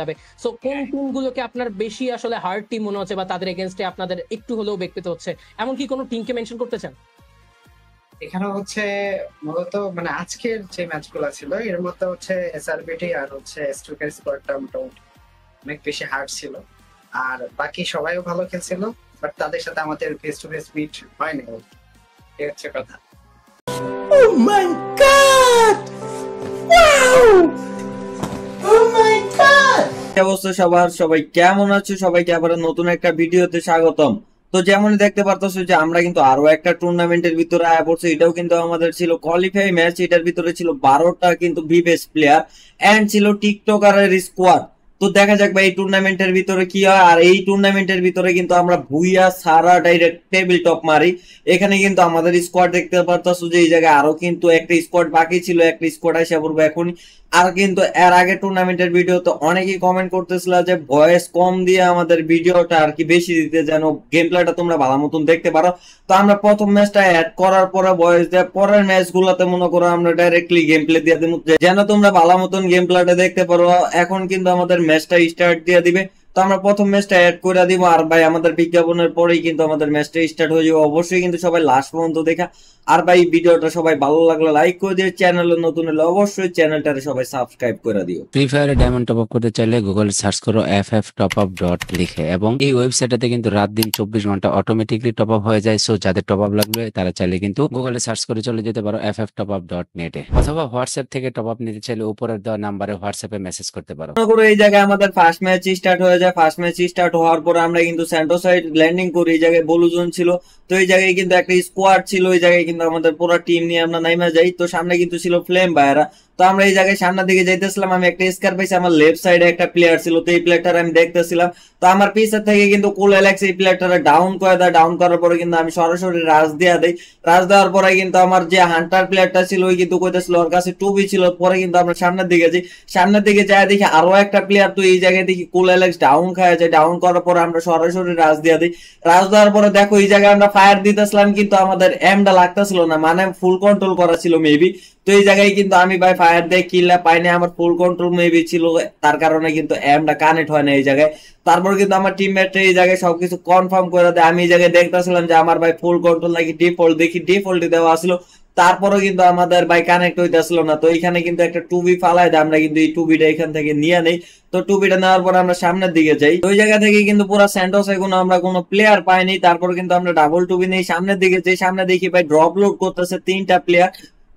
যাবে সো কোন টিমগুলোকে হ্যাঁ। আপনার বেশি আসলে হার্ড টিম মনে হচ্ছে বা তাদের এগেনস্টে আপনাদের একটু হলেও বেগ পেতে হচ্ছে এমনকি কোনো টিমকে মেনশন করতে চান এখানে হচ্ছে মূলত মানে আজকের যে ম্যাচ গুলো ছিল এর মধ্যে হচ্ছে এসআরবিটি আর হচ্ছে স্টুকের স্কোয়াডটা মোটামুটি অনেক বেশি হার্ড ছিল আর বাকি সবাইও ভালো খেলছিল বাট তাদের সাথে আমাদের ফেস টু ফেস মিট হয়নি এই হচ্ছে কথা ও মাই গড ওয়াও সবার সবাই কেমন আছো সবাইকে আবার নতুন একটা ভিডিওতে স্বাগতম তো যেমন দেখতে যে আমরা কিন্তু আরো একটা টুর্নামেন্টের ভিতরে আয়া পড়ছি এটাও কিন্তু আমাদের ছিল কোয়ালিফাই ম্যাচ এটার ভিতরে ছিল বারোটা কিন্তু ভিভেস প্লেয়ার অ্যান্ড ছিল টিকটকারের স্কোয়াড তো দেখা যাক ভাই এই টুর্নামেন্টের ভিতরে কি হয় আর এই টুর্নামেন্টের ভিতরে কিন্তু আমরা ভুইয়া সারা ডাইরেক্ট টেবিল টপ মারি এখানে কিন্তু আমাদের স্কোয়াড দেখতে পারতো যে এই জায়গায় আরো কিন্তু একটা স্কোয়াড বাকি ছিল একটা স্কোয়াড আসে পড়বো এখনই আর কিন্তু এর আগে টুর্নামেন্টের ভিডিওতে অনেকেই কমেন্ট করতেছিল যে ভয়েস কম দিয়ে আমাদের ভিডিওটা আর কি বেশি দিতে যেন গেম প্লেটা তোমরা ভালো মতন দেখতে পারো তো আমরা প্রথম ম্যাচটা অ্যাড করার পরে ভয়েস দিয়ে পরের ম্যাচগুলোতে মনে করো আমরা ডাইরেক্টলি গেম প্লে দিয়ে দেবো যেন তোমরা ভালো মতন গেম প্লেটা দেখতে পারো এখন কিন্তু আমাদের ম্যাচটা স্টার্ট দিয়ে দিবে তো আমরা প্রথম ম্যাচটা অ্যাড করে দিব আর ভাই আমাদের বিজ্ঞাপনের পরেই কিন্তু আমাদের ম্যাচটা স্টার্ট হয়ে যাবে অবশ্যই কিন্তু সবাই লাস্ট পর্যন্ত দেখা আর ভাই ভিডিওটা সবাই ভালো লাগলে লাইক করে দিও চ্যানেল নতুন হলে অবশ্যই চ্যানেলটারে সবাই সাবস্ক্রাইব করে দিও ফ্রি ফায়ারে ডায়মন্ড টপ আপ করতে চাইলে গুগল সার্চ করো F F top up dot লিখে এবং এই ওয়েবসাইটটাতে কিন্তু রাত দিন চব্বিশ ঘন্টা অটোমেটিকলি টপ আপ হয়ে যায় সো যাদের টপ আপ লাগবে তারা চাইলে কিন্তু গুগলে সার্চ করে চলে যেতে পারো F F top up dot নেটে অথবা হোয়াটসঅ্যাপ থেকে টপ আপ নিতে চাইলে উপরের দেওয়া নাম্বারে হোয়াটসঅ্যাপে মেসেজ করতে পারো এই জায়গায় আমাদের ফার্স্ট ম্যাচ স্টার্ট হয়ে যায় ফার্স্ট ম্যাচ স্টার্ট হওয়ার পর আমরা কিন্তু স্যান্টোস সাইড ল্যান্ডিং করি এই জায়গায় জোন ছিল তো এই জায়গায় কিন্তু একটা স্কোয়াড ছিল ওই জায়গায় কিন্তু আমাদের পুরো টিম নিয়ে আমরা নাইমা যাই তো সামনে কিন্তু ছিল ফ্লেম ভাইয়েরা তো আমরা এই জায়গায় সামনের দিকে যাইতেছিলাম আমি একটা স্কার পাইছি আমার লেফট সাইডে একটা প্লেয়ার ছিল তো এই প্লেয়ারটার আমি দেখতেছিলাম তো আমার পিছের থেকে কিন্তু কুল এলাক্স এই প্লেয়ারটা ডাউন করে দেয় ডাউন করার পরে কিন্তু আমি সরাসরি রাজ দেওয়া দিই রাজ দেওয়ার পরে কিন্তু আমার যে হান্টার প্লেয়ারটা ছিল ওই কিন্তু কইতেছিল ওর কাছে টুবি ছিল পরে কিন্তু আমরা সামনের দিকে যাই সামনের দিকে যায় দেখি আরো একটা প্লেয়ার তো এই জায়গায় দেখি কুল এলাক্স ডাউন খায় যায় ডাউন করার পরে আমরা সরাসরি রাজ দেওয়া দিই রাজ দেওয়ার পরে দেখো এই জায়গায় আমরা ফায়ার দিতেছিলাম কিন্তু আমাদের এমটা লাগতেছিল না মানে ফুল কন্ট্রোল করা ছিল মেবি তো এই জায়গায় কিন্তু আমি ভাই ফায়ার দিয়ে কিলটা পাইনি আমার ফুল কন্ট্রোল মেবি ছিল তার কারণে কিন্তু এমটা কানেক্ট হয় না এই জায়গায় তারপর কিন্তু আমার টিমমেট এই জায়গায় সবকিছু কনফার্ম করে দেয় আমি এই জায়গায় দেখতেছিলাম যে আমার ভাই ফুল কন্ট্রোল নাকি ডিফল্ট দেখি ডিফল্ট দেওয়া আসলো তারপরও কিন্তু আমাদের ভাই কানেক্ট আসলো না তো এখানে কিন্তু একটা টুবি ফালাই দেয় আমরা কিন্তু এই টুবিটা এখান থেকে নিয়ে নেই তো টুবিটা নেওয়ার পর আমরা সামনের দিকে যাই ওই জায়গা থেকে কিন্তু পুরো স্যান্ডোস এখন আমরা কোনো প্লেয়ার পাইনি তারপর কিন্তু আমরা ডাবল টুবি নেই সামনের দিকে যাই সামনে দেখি ভাই ড্রপ লোড করতেছে তিনটা প্লেয়ার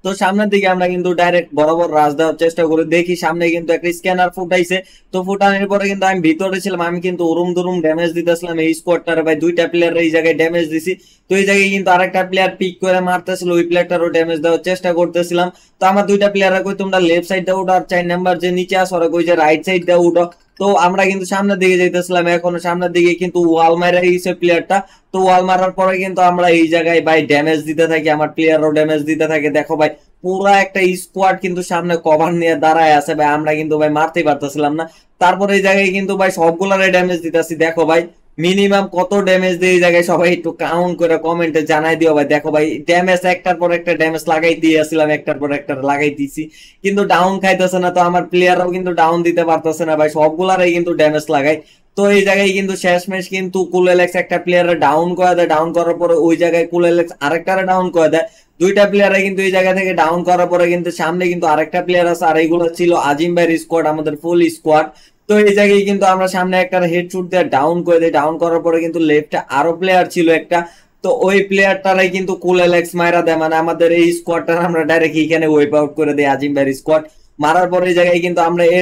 তো সামনের দিকে আমরা কিন্তু ডাইরেক্ট বরাবর রাজ দেওয়ার চেষ্টা করে দেখি সামনে কিন্তু একটা স্ক্যানার ফুটাইছে তো ফুটানোর পরে কিন্তু আমি ভিতরে ছিলাম আমি কিন্তু ওরুম দুরুম ড্যামেজ দিতেছিলাম এই স্কোয়াডটার ভাই দুইটা প্লেয়ার এই জায়গায় ড্যামেজ দিছি তো এই জায়গায় কিন্তু আরেকটা প্লেয়ার পিক করে মারতেছিল ওই প্লেয়ারটারও ড্যামেজ দেওয়ার চেষ্টা করতেছিলাম তো আমার দুইটা প্লেয়ার কই তোমরা লেফট সাইড দাও উঠো আর চার নাম্বার যে নিচে আসো আর কই যে রাইট সাইড দাও উঠো তো আমরা কিন্তু সামনের দিকে যেতেছিলাম এখন সামনের দিকে কিন্তু ওয়াল মারা গেছে প্লেয়ারটা তো ওয়াল মারার পরে কিন্তু আমরা এই জায়গায় ভাই ড্যামেজ দিতে থাকি আমার প্লেয়ারও ড্যামেজ দিতে থাকে দেখো ভাই পুরা একটা স্কোয়াড কিন্তু সামনে কভার নিয়ে দাঁড়ায় আছে ভাই আমরা কিন্তু ভাই মারতেই পারতেছিলাম না তারপরে এই জায়গায় কিন্তু ভাই সবগুলারে ড্যামেজ দিতেছি দেখো ভাই মিনিমাম কত ড্যামেজ দিয়ে এই জায়গায় সবাই একটু কাউন্ট করে কমেন্টে জানাই দিও ভাই দেখো ভাই ড্যামেজ একটার পর একটা ড্যামেজ লাগাই দিয়েছিলাম একটার পর একটা লাগাই দিছি কিন্তু ডাউন খাইতেছে না তো আমার প্লেয়াররাও কিন্তু ডাউন দিতে পারতেছে না ভাই সবগুলারই কিন্তু ড্যামেজ লাগাই তো এই জায়গায় কিন্তু শেষ শেষমেশ কিন্তু কুলেলেক্স একটা প্লেয়ারে ডাউন করে দেয় ডাউন করার পরে ওই জায়গায় কুলেলেক্স আরেকটারে ডাউন করে দেয় দুইটা প্লেয়ারে কিন্তু এই জায়গা থেকে ডাউন করার পরে কিন্তু সামনে কিন্তু আরেকটা প্লেয়ার আছে আর এইগুলো ছিল আজিম ভাইয়ের স্কোয়াড আমাদের ফুল স্কোয়াড তো এই জায়গায় কিন্তু আমরা সামনে একটা হেড শুট দিয়ে ডাউন করে দিই ডাউন করার পরে কিন্তু লেফটে আরো প্লেয়ার ছিল একটা তো ওই প্লেয়ারটারাই কিন্তু কুল এলেক্স মাইরা দেয় মানে আমাদের এই স্কোয়াডটা আমরা ডাইরেক্ট এখানে ওয়েপ আউট করে দিই আজিম ভাইয়ের স্কোয়াড মারার পরে এই জায়গায় কিন্তু আমরা এ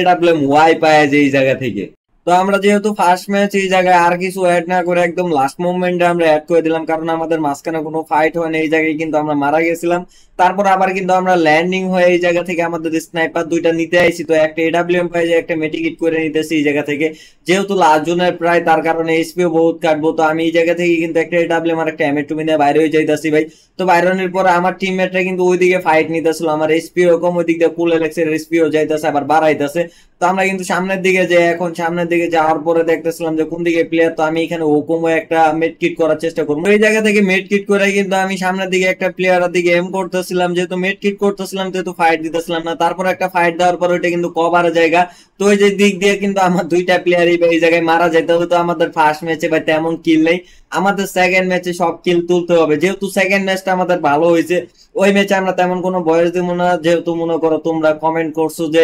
ওয়াই পাই যে এই জায়গা থেকে তো আমরা যেহেতু ফার্স্ট ম্যাচ এই জায়গায় আর কিছু অ্যাড না করে একদম লাস্ট মুভমেন্টে আমরা অ্যাড করে দিলাম কারণ আমাদের মাঝখানে কোনো ফাইট হয়নি এই জায়গায় কিন্তু আমরা মারা গেছিলাম তারপর আবার কিন্তু আমরা ল্যান্ডিং হয়ে এই জায়গা থেকে আমাদের স্নাইপার দুইটা নিতে আইছি তো একটা এডাব্লিউএম পাই যায় একটা মেটিকিট করে নিতেছি এই জায়গা থেকে যেহেতু লাজুনের প্রায় তার কারণে এসপিও বহুত কাটবো তো আমি এই জায়গা থেকে কিন্তু একটা এডাব্লিউএম আর একটা এমএটুমি নিয়ে বাইরে হয়ে যাইতাছি ভাই তো বাইরনের পর আমার টিমমেটরা কিন্তু ওইদিকে ফাইট নিতেছিল আমার এসপিও কম ওইদিক দিয়ে কুল এলেক্সের এসপিও যাইতেছে আবার বাড়াইতেছে তো আমরা কিন্তু সামনের দিকে যে এখন সামনের দিকে যাওয়ার পরে দেখতেছিলাম যে কোন দিকে প্লেয়ার তো আমি এখানে ওকমো একটা মেট কিট করার চেষ্টা করবো এই জায়গা থেকে মেট কিট করে কিন্তু আমি সামনের দিকে একটা প্লেয়ারের দিকে এম করতে করতেছিলাম যেহেতু মেট কিট করতেছিলাম যেহেতু ফাইট দিতেছিলাম না তারপর একটা ফাইট দেওয়ার পর ওইটা কিন্তু কভার জায়গা তো ওই যে দিক দিয়ে কিন্তু আমার দুইটা প্লেয়ারই এই জায়গায় মারা যেতে হবে তো আমাদের ফার্স্ট ম্যাচে বা তেমন কিল নেই আমাদের সেকেন্ড ম্যাচে সব কিল তুলতে হবে যেহেতু সেকেন্ড ম্যাচটা আমাদের ভালো হয়েছে ওই ম্যাচে আমরা তেমন কোনো বয়স দেবো না যেহেতু মনে করো তোমরা কমেন্ট করছো যে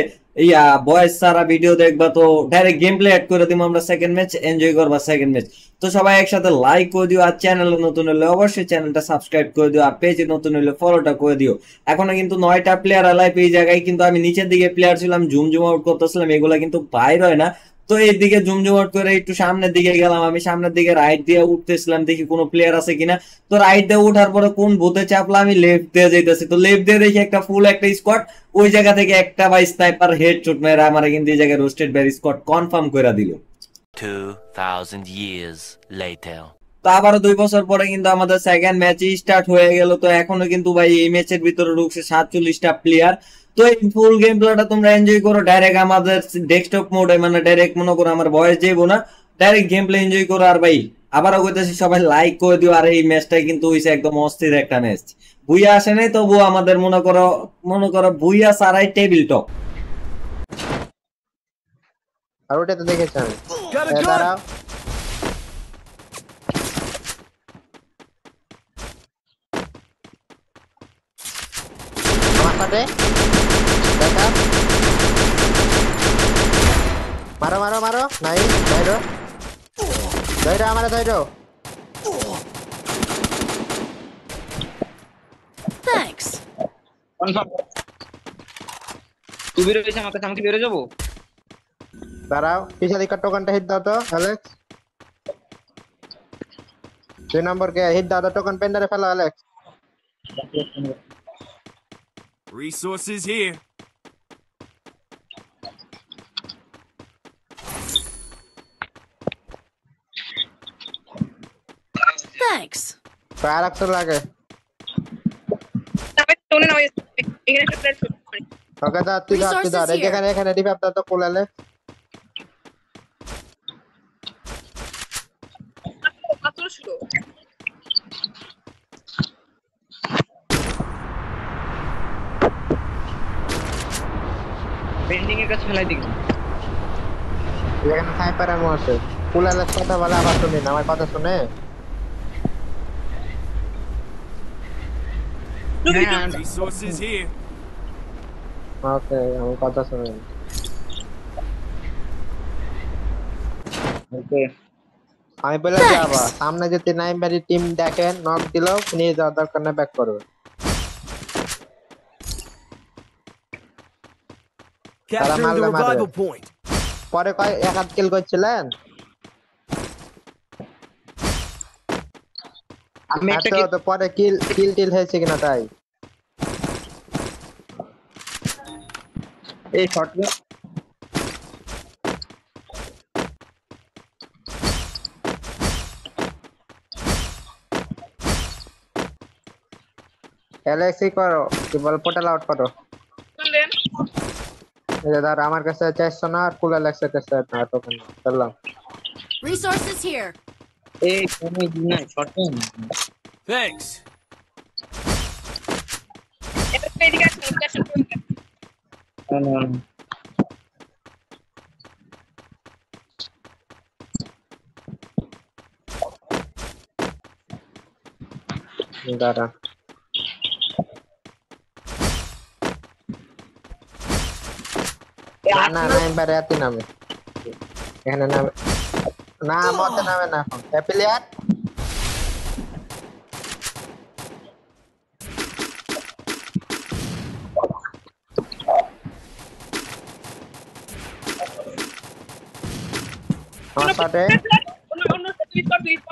ইয়া বয়স সারা ভিডিও দেখবা তো ডাইরেক্ট গেম প্লে অ্যাড করে দিব আমরা সেকেন্ড ম্যাচ এনজয় করবা সেকেন্ড ম্যাচ তো সবাই একসাথে লাইক করে দিও আর চ্যানেল নতুন হলে অবশ্যই চ্যানেলটা সাবস্ক্রাইব করে দিও আর পেজে নতুন হলে ফলোটা করে দিও এখনো কিন্তু নয়টা প্লেয়ার আলাইভ এই জায়গায় কিন্তু আমি নিচের দিকে প্লেয়ার ছিলাম জুম জুম আউট করতেছিলাম এগুলো কিন্তু বাইর হয় না তো এই দিকে জুমজুম আউট করে একটু সামনের দিকে গেলাম আমি সামনের দিকে রাইট দিয়ে উঠতেছিলাম দেখি কোনো প্লেয়ার আছে কিনা তো রাইট দিয়ে উঠার পরে কোন ভূতে চাপলা আমি লেফট দিয়ে যেতেছি তো লেফট দিয়ে দেখি একটা ফুল একটা স্কট ওই জায়গা থেকে একটা বা স্নাইপার হেড চুট মেরে আমার কিন্তু এই জায়গায় রোস্টেড বের স্কট কনফার্ম করে দিল 2000 years later তো দুই বছর পরে কিন্তু আমাদের সেকেন্ড ম্যাচ স্টার্ট হয়ে গেল তো এখনো কিন্তু ভাই এই ম্যাচের ভিতরে ঢুকছে সাতচল্লিশটা প্লেয়ার তো এই ফুল গেম প্লেটা তোমরা এনজয় করো ডাইরেক্ট আমাদের ডেস্কটপ মোডে মানে ডাইরেক্ট মনে করো আমার বয়স যাইব না ডাইরেক্ট গেম প্লে এনজয় করো আর ভাই আবারও কইতেছি সবাই লাইক করে দিও আর এই ম্যাচটা কিন্তু হইছে একদম অস্থির একটা ম্যাচ বুইয়া আসে নাই তবুও আমাদের মনে করো মনে করো বুইয়া সারাই টেবিল টপ আর ওটা তো দেখেছি আমি দাঁড়াও আমার সাথে মারো মারো মারো নাই ধরো ধরো আমার ধরো থ্যাঙ্কস কনফার্ম তুমি বেরোবে আমার কি বেরো যাবো দাঁড়াও পিছাদি কা টোকনটা হিট দাও তো অ্যালেক্স দুই নম্বর কে হিট দাও তো টোকন পেন্ডারে ফেলো অ্যালেক্স Resources here. Thanks. তো আর লাগে ওকে দাও তুই দাও তুই দাও এখানে এখানে রিভাব দাও তো কোলালে লাশ ফেলাই দিকে এখানে সাইপার আমো আছে কুলালের কথা বলে আবার শুনে না আমার কথা শুনে Resources here. Okay, আমার কথা শুনে Okay. আমি বলে যাবা সামনে যদি নাইম বাড়ি টিম দেখেন নক দিলেও নিয়ে যাওয়ার দরকার না ব্যাক করবে Capturing পরে কয় এক হাত কিল করছিলেন আমি একটা আচ্ছা, তো পরে কিল কিল টিল হয়েছে কিনা তাই এই শটগান এলএসি e করো কি বল পোর্টাল আউট করো দাদা আমার কাছে 400 না আর কুলার লাগছে 400 না তখন চললাম রিসোর্সেস হিয়ার এই তুমি দিনা শর্টিং থ্যাঙ্কস এদিকে আসুন এদিকে আসুন দাঁড়া Nah, పరిగెత్తినా నా పోతున్నామే నా ఎపిలియర్ One, one, one, one, one,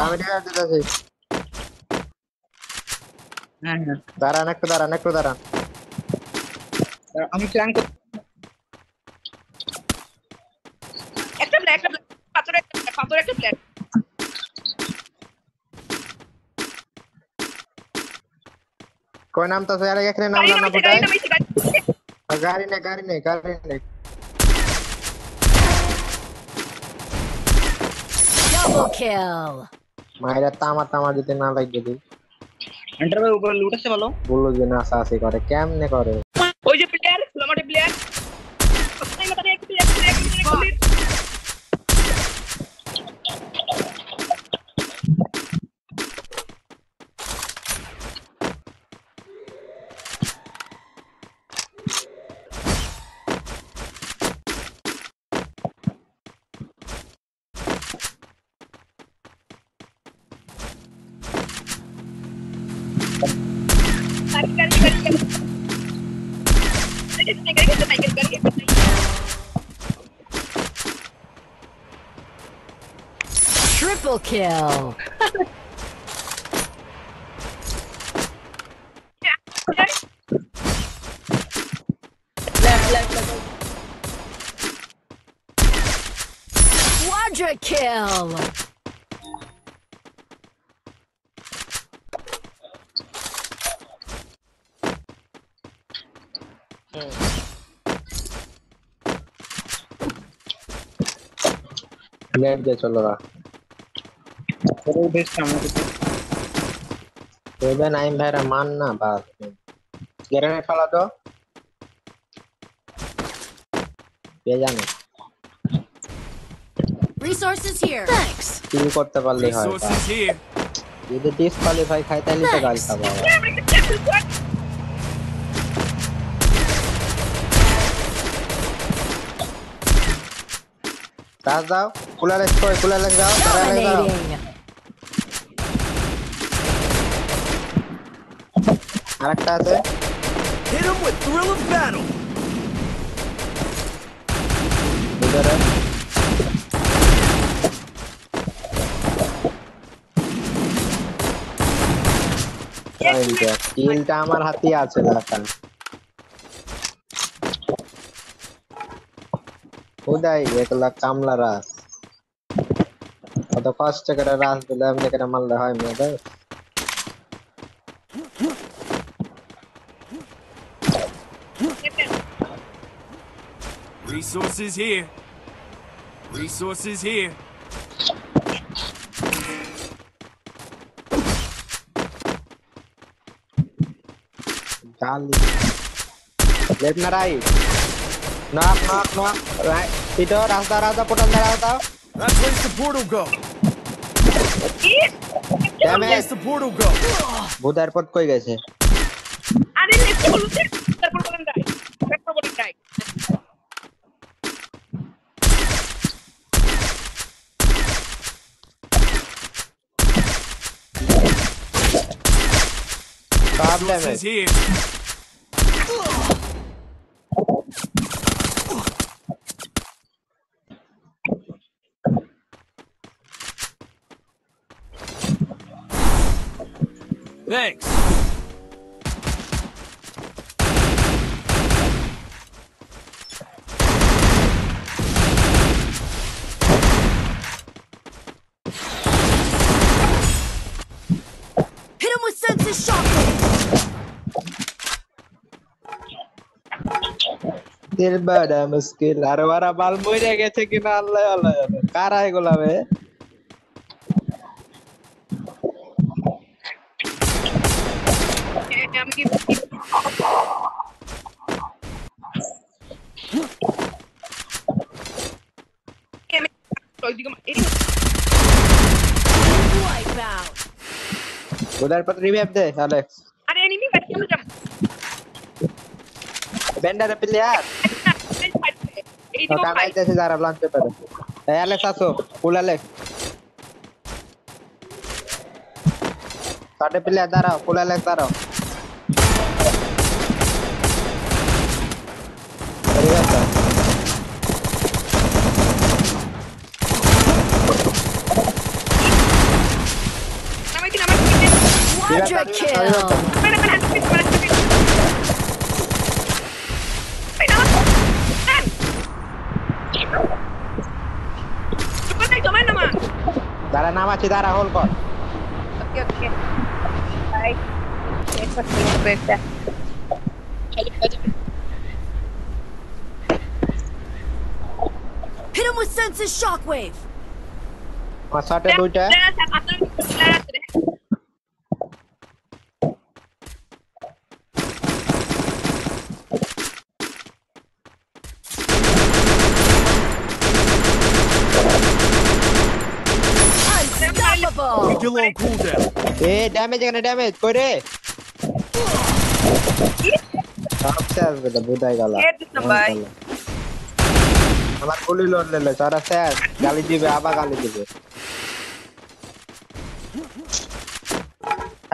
Damage कर देता से दारा नक्ट दारा नक्ट दारा আমি ক্ল্যাং করতে একটা ব্ল্যাক একটা ব্ল্যাক পাথর একটা পাথর একটা ব্ল্যাক कोई नाम तो यार एक ने नाम ना पता है गाड़ी ने गाड़ी ने गाड़ी ने double kill ভাইরা তামা তামা দিতে না লাগবে দি এন্টার ভাই উপরে লুটেছে ভালো বললো যে না আছে করে কেমনে করে Triple kill! left, left, left. Quadra kill! नेट दे चलो করে উঠেছে আমাদের তবে নাইম ভাইরা মান না বা গ্রেনেড ফেলা তো কে জানে resources here thanks তুমি করতে পারলে হয় resources here যদি ডিসকোয়ালিফাই খাই তাহলে তো গাড়ি খাবো তাস দাও কুলালেস কই কুলালেস দাও কুলালেস দাও আরেকটা আছে আমার হাতে আছে দাদা খুদাই একলা কামলা রাস কত কষ্ট করে রাস দিলে আমি মারলে হয় মেয়েদের Resources here. Resources here. Left na right. Knock, knock, knock. Right. Peter, rasta, rasta, put on the rasta. That's where the portal go? Damn it. Where's the portal go? Buddha airport koi gaise. se. Are left Buddha Airport koi gaise. hai. Airport koi gaise. God damn it. Here. Thanks. দিল বড় মুশকিল আর ওরা বাল মরে গেছে কিনা আল্লাহ আল্লাহ কারা এগুলা বে उधर पर रिवाइव दे एलेक्स अरे एनिमी बैठ के मुझे बेंडर है player Tama ite si Zara launch paper. Hey Alex aso, pull Alex. साढ़े पिल्ले दारा पुल Alex दारा. अरे यार. Quadra kill. सीधा राहुल को ओके ओके बाय देख सकते हैं बैठता Hit him with senses shockwave. Masate duita. still on cooldown. Hey, damage, gonna damage. Go there. सबसे आज बेटा बुदाई गाला আমার গুলি লোড নিলে সারা স্যার গালি দিবে আবার গালি দিবে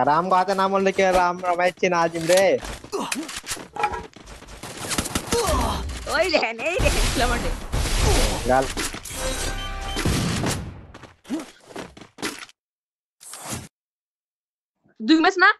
আর আম গাতে না বললে কি আমরা বাইছি না আজিম রে ওই রে এই রে গাল Duymasına